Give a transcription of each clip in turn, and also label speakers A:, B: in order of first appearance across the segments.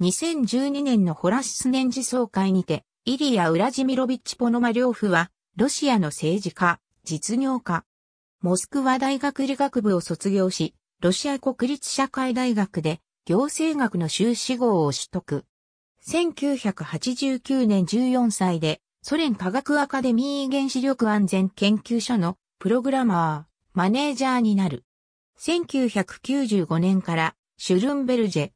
A: 2012年のホラシス年次総会にて、イリア・ウラジミロビッチ・ポノマリョフは、ロシアの政治家、実業家。モスクワ大学理学部を卒業し、ロシア国立社会大学で行政学の修士号を取得。1989年14歳で、ソ連科学アカデミー原子力安全研究所のプログラマー、マネージャーになる。1995年からシュルンベルジェ、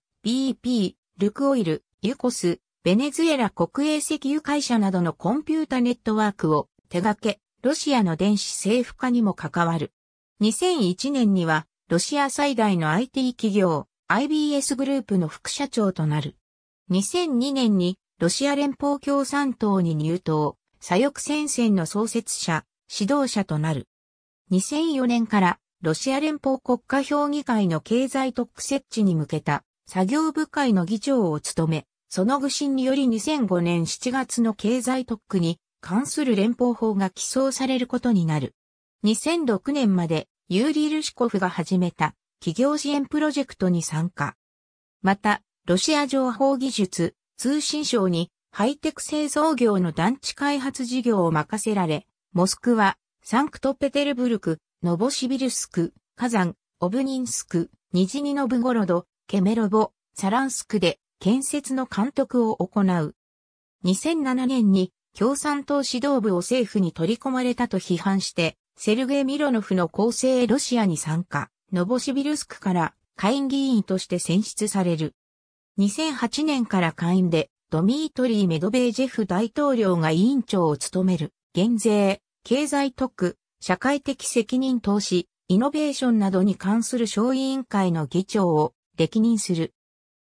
A: BP、ルクオイル、ユコス、ベネズエラ国営石油会社などのコンピュータネットワークを手掛け、ロシアの電子政府化にも関わる。2001年には、ロシア最大の IT 企業、IBS グループの副社長となる。2002年に、ロシア連邦共産党に入党、左翼戦線の創設者、指導者となる。2004年から、ロシア連邦国家評議会の経済特区設置に向けた作業部会の議長を務め、その愚信により2005年7月の経済特区に関する連邦法が起草されることになる。2006年までユーリ・ルシコフが始めた企業支援プロジェクトに参加。また、ロシア情報技術、通信省にハイテク製造業の団地開発事業を任せられ、モスクワ、サンクトペテルブルク、ノボシビルスク、火山、オブニンスク、ニジニノブゴロド、ケメロボ、サランスクで建設の監督を行う。2007年に共産党指導部を政府に取り込まれたと批判して、セルゲイ・ミロノフの構成ロシアに参加、ノボシビルスクから会議員として選出される。2008年から会員で、ドミートリー・メドベージェフ大統領が委員長を務める、減税、経済特区、社会的責任投資、イノベーションなどに関する小委員会の議長を歴任する。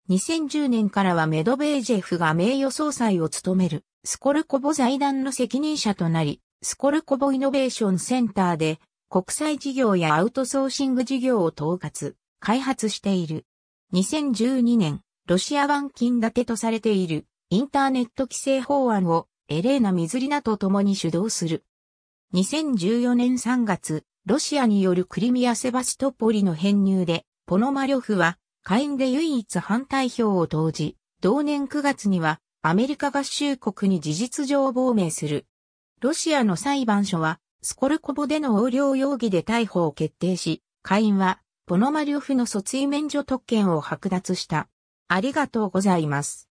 A: 2010年からはメドベージェフが名誉総裁を務める、スコルコボ財団の責任者となり、スコルコボイノベーションセンターで、国際事業やアウトソーシング事業を統括、開発している。2012年、ロシア版金立てとされている、インターネット規制法案を、エレーナ・ミズリナと共に主導する。2014年3月、ロシアによるクリミア・セバストポリの編入で、ポノマリョフは下院で唯一反対票を投じ、同年9月にはアメリカ合衆国に事実上亡命する。ロシアの裁判所は、スコルコボでの横領容疑で逮捕を決定し、下院は、ポノマリョフの訴追免除特権を剥奪した。ありがとうございます。